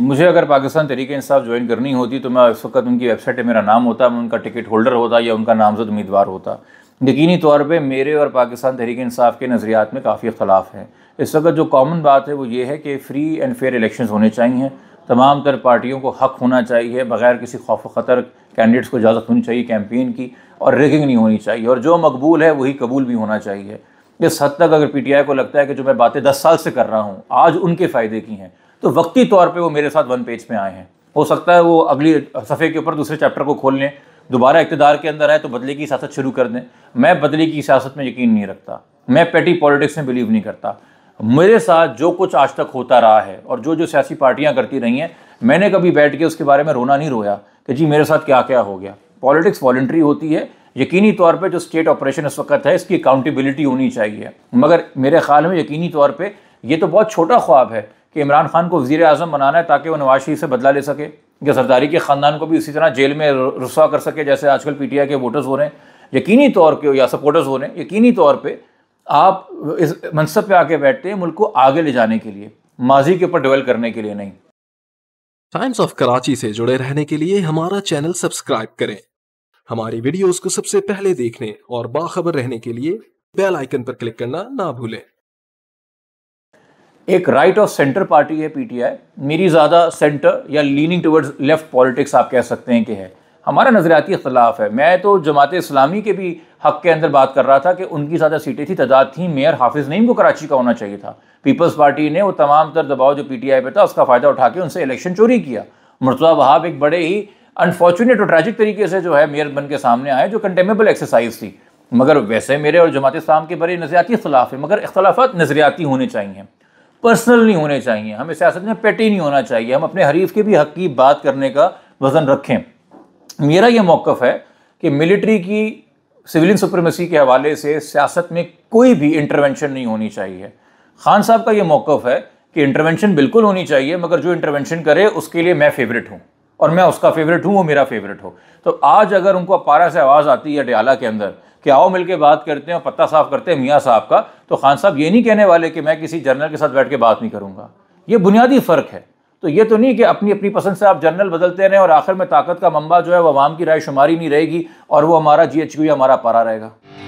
मुझे अगर पाकिस्तान तरीके इंसाफ ज्वाइन करनी होती तो मैं इस वक्त उनकी वेबसाइट पर मेरा नाम होता मैं उनका टिकट होल्डर होता या उनका नामजद उम्मीदवार होता यकीनी तौर पर मेरे और पाकिस्तान तहरीक इंसाफ के नज़रियात में काफ़ी अख्तलाफ है इस वक्त जो कॉमन बात है वो ये है कि फ़्री एंड फेयर इलेक्शन होने चाहिए तमाम तर पार्टियों को हक़ होना चाहिए बग़ैर किसी खौफ ख़तर कैंडिडेट्स को इजाज़त होनी चाहिए कैंपेन की और रेगिंग नहीं होनी चाहिए और जो मकबूल है वही कबूल भी होना चाहिए इस हद तक अगर पी टी आई को लगता है कि जो मैं बातें दस साल से कर रहा हूँ आज उनके फ़ायदे की हैं तो वक्ती तौर पे वो मेरे साथ वन पेज में आए हैं हो सकता है वो अगली सफ़े के ऊपर दूसरे चैप्टर को खोल लें दोबारा इकतदार के अंदर आए तो बदले की सियासत शुरू कर दें मैं बदले की सियासत में यकीन नहीं रखता मैं पेटी पॉलिटिक्स में बिलीव नहीं करता मेरे साथ जो कुछ आज तक होता रहा है और जो जो सियासी पार्टियाँ करती रही हैं मैंने कभी बैठ के उसके बारे में रोना नहीं रोया कि जी मेरे साथ क्या क्या हो गया पॉलिटिक्स वॉल्ट्री होती है यकीनी तौर पे जो स्टेट ऑपरेशन इस वक्त है इसकी अकाउंटेबिलिटी होनी चाहिए मगर मेरे ख्याल में यकीनी तौर पे ये तो बहुत छोटा ख्वाब है कि इमरान खान को वजी अजम बनाना है ताकि वो नवाज शरीफ से बदला ले सके या सरदारी के ख़ानदान को भी इसी तरह जेल में रसवा कर सके जैसे आजकल पी टी आई के वोटर्स हो रहे हैं यकीनी तौर पर या सपोर्टर्स हो रहे हैं यकीनी तौर पर आप इस मनसब पर आके बैठते हैं मुल्क को आगे ले जाने के लिए माजी के ऊपर डिवेल करने के लिए नहीं टाइम्स ऑफ कराची से जुड़े रहने के लिए हमारा चैनल सब्सक्राइब करें हमारी वीडियोस को सबसे पहले देखने और बाखबर रहने के लिए बेल आइकन पर क्लिक करना ना भूलें एक राइट ऑफ सेंटर पार्टी है पीटीआई मेरी ज़्यादा सेंटर या लीनिंग टुवर्ड्स लेफ्ट पॉलिटिक्स आप कह सकते हैं कि है हमारा नज़रियाती इख्तलाफ है मैं तो जमात इस्लामी के भी हक के अंदर बात कर रहा था कि उनकी ज़्यादा सीटें थी तादाद थी मेयर हाफिज़ नईम को कराची का होना चाहिए था पीपल्स पार्टी ने वो तमाम तर दबाव जो पी टी आई पर था उसका फ़ायदा उठा के उनसे इलेक्शन चोरी किया मुर्तबा वहाब एक बड़े ही अनफॉर्चुनेट और ट्रैजिक तरीके से जो है मेयर बन के सामने आए जो कंटेमेबल एक्सरसाइज थी मगर वैसे मेरे और जमात इस्लाम के बड़े नज़रियाती इख्तलाफ है मगर अख्तलाफा नज़रियाती होने चाहिए पर्सनल नहीं होने चाहिए हमें सियासत में पेटी नहीं होना चाहिए हम अपने हरीफ के भी हक की बात करने का वजन रखें मेरा यह मौक़ है कि मिलिट्री की सिविलियन सुप्रीमेसी के हवाले से सियासत में कोई भी इंटरवेंशन नहीं होनी चाहिए खान साहब का ये मौक़ है कि इंटरवेंशन बिल्कुल होनी चाहिए मगर जो इंटरवेंशन करे उसके लिए मैं फेवरेट हूँ और मैं उसका फेवरेट हूँ वो मेरा फेवरेट हो तो आज अगर उनको पारा से आवाज़ आती है डयाला के अंदर कि आओ मिलके बात करते हैं पत्ता साफ करते हैं मियाँ साहब का तो खान साहब ये नहीं कहने वाले कि मैं किसी जर्नल के साथ बैठ के बात नहीं करूँगा ये बुनियादी फ़र्क है तो ये तो नहीं कि अपनी अपनी पसंद से आप जर्नल बदलते रहें और आखिर में ताकत का मंबा जो है वो आवाम की राय शुमारी नहीं रहेगी और वो हमारा जी एच हमारा पारा रहेगा